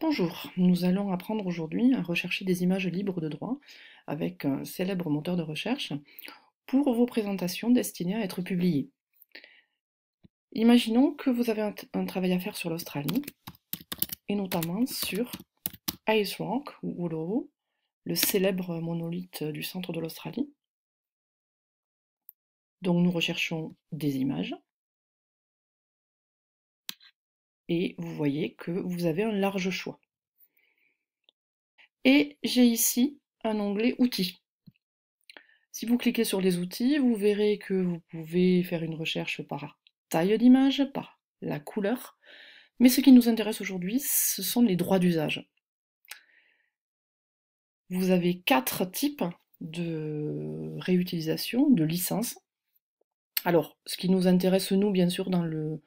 Bonjour, nous allons apprendre aujourd'hui à rechercher des images libres de droit avec un célèbre moteur de recherche pour vos présentations destinées à être publiées. Imaginons que vous avez un, travail à faire sur l'Australie et notamment sur Ice Rock ou Uluru, le célèbre monolithe du centre de l'Australie. Donc nous recherchons des images et vous voyez que vous avez un large choix. Et j'ai ici un onglet outils. Si vous cliquez sur les outils, vous verrez que vous pouvez faire une recherche par taille d'image, par la couleur, mais ce qui nous intéresse aujourd'hui, ce sont les droits d'usage. Vous avez quatre types de réutilisation, de licence Alors, ce qui nous intéresse, nous, bien sûr, dans le,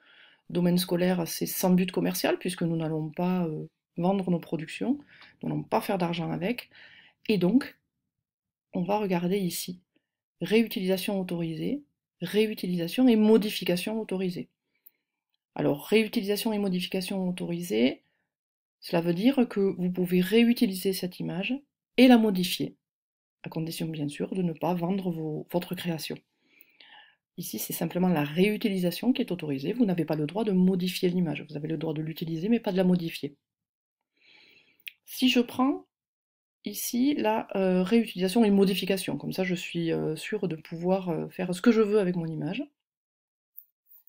domaine scolaire, c'est sans but commercial, puisque nous n'allons pas euh, vendre nos productions, nous n'allons pas faire d'argent avec. Et donc, on va regarder ici réutilisation autorisée, réutilisation et modification autorisée. Alors, réutilisation et modification autorisée, cela veut dire que vous pouvez réutiliser cette image et la modifier, à condition bien sûr de ne pas vendre votre création. Ici, c'est simplement la réutilisation qui est autorisée. Vous n'avez pas le droit de modifier l'image. Vous avez le droit de l'utiliser, mais pas de la modifier. Si je prends ici la euh, réutilisation et modification, comme ça je suis sûr euh, sûre de pouvoir euh, faire ce que je veux avec mon image,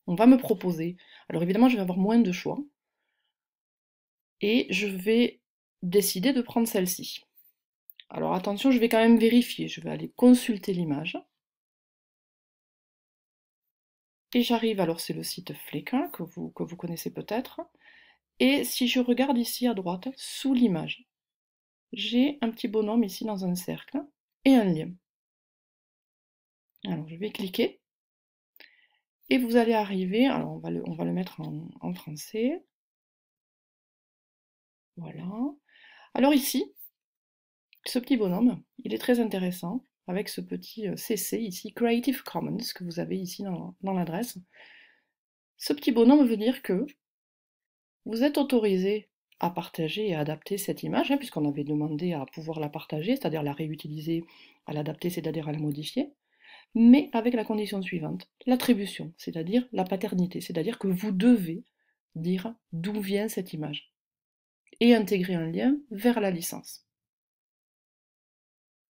on va me proposer. Alors évidemment, je vais avoir moins de choix. Et je vais décider de prendre celle-ci. Alors attention, je vais quand même vérifier. Je vais aller consulter l'image. Et j'arrive, alors c'est le site Flequin que vous, que vous connaissez peut-être. Et si je regarde ici à droite, sous l'image, j'ai un petit bonhomme ici dans un cercle et un lien. Alors je vais cliquer. Et vous allez arriver, alors on va le, mettre en français. Voilà. Alors ici, ce petit bonhomme, il est très intéressant avec ce petit CC euh, ici, Creative Commons, que vous avez ici dans, l'adresse. Ce petit bonhomme veut dire que vous êtes autorisé à partager et à adapter cette image, hein, puisqu'on avait demandé à pouvoir la partager, c'est-à-dire la réutiliser, à l'adapter, c'est-à-dire à la modifier, mais avec la condition suivante, l'attribution, c'est-à-dire la paternité, c'est-à-dire que vous devez dire d'où vient cette image et intégrer un lien vers la licence.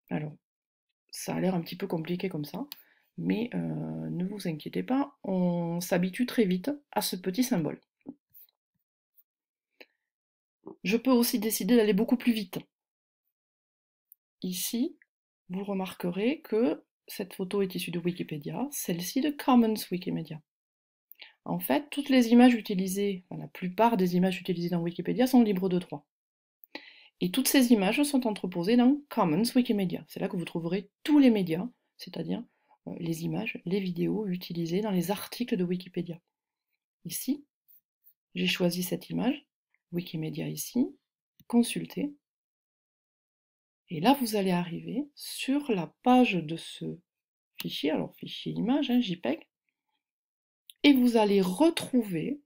Alors, ça a l'air un petit peu compliqué comme ça, mais euh, ne vous inquiétez pas, on s'habitue très vite à ce petit symbole. Je peux aussi décider d'aller beaucoup plus vite. Ici, vous remarquerez que cette photo est issue de Wikipédia, celle-ci de Commons Wikimedia. En fait, toutes les images utilisées, la plupart des images utilisées dans Wikipédia sont libres de droit. Et toutes ces images sont entreposées dans Commons Wikimedia. C'est là que vous trouverez tous les médias, c'est-à-dire euh, les images, les vidéos utilisées dans les articles de Wikipédia. Ici, j'ai choisi cette image, Wikimedia ici, consulter. Et là, vous allez arriver sur la page de ce fichier, alors fichier image, hein, JPEG, et vous allez retrouver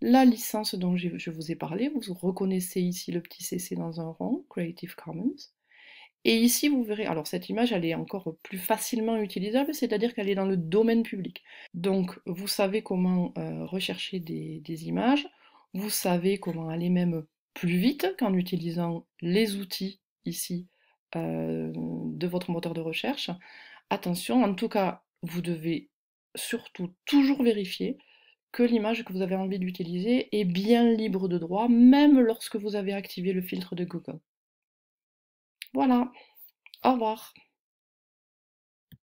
la licence dont je vous ai parlé. Vous reconnaissez ici le petit CC dans un rond, Creative Commons. Et ici, vous verrez, alors cette image, elle est encore plus facilement utilisable, c'est-à-dire qu'elle est dans le domaine public. Donc, vous savez comment euh, rechercher des, images, vous savez comment aller même plus vite qu'en utilisant les outils ici euh, de votre moteur de recherche. Attention, en tout cas, vous devez surtout toujours vérifier que l'image que vous avez envie d'utiliser est bien libre de droit, même lorsque vous avez activé le filtre de Google. Voilà, au revoir.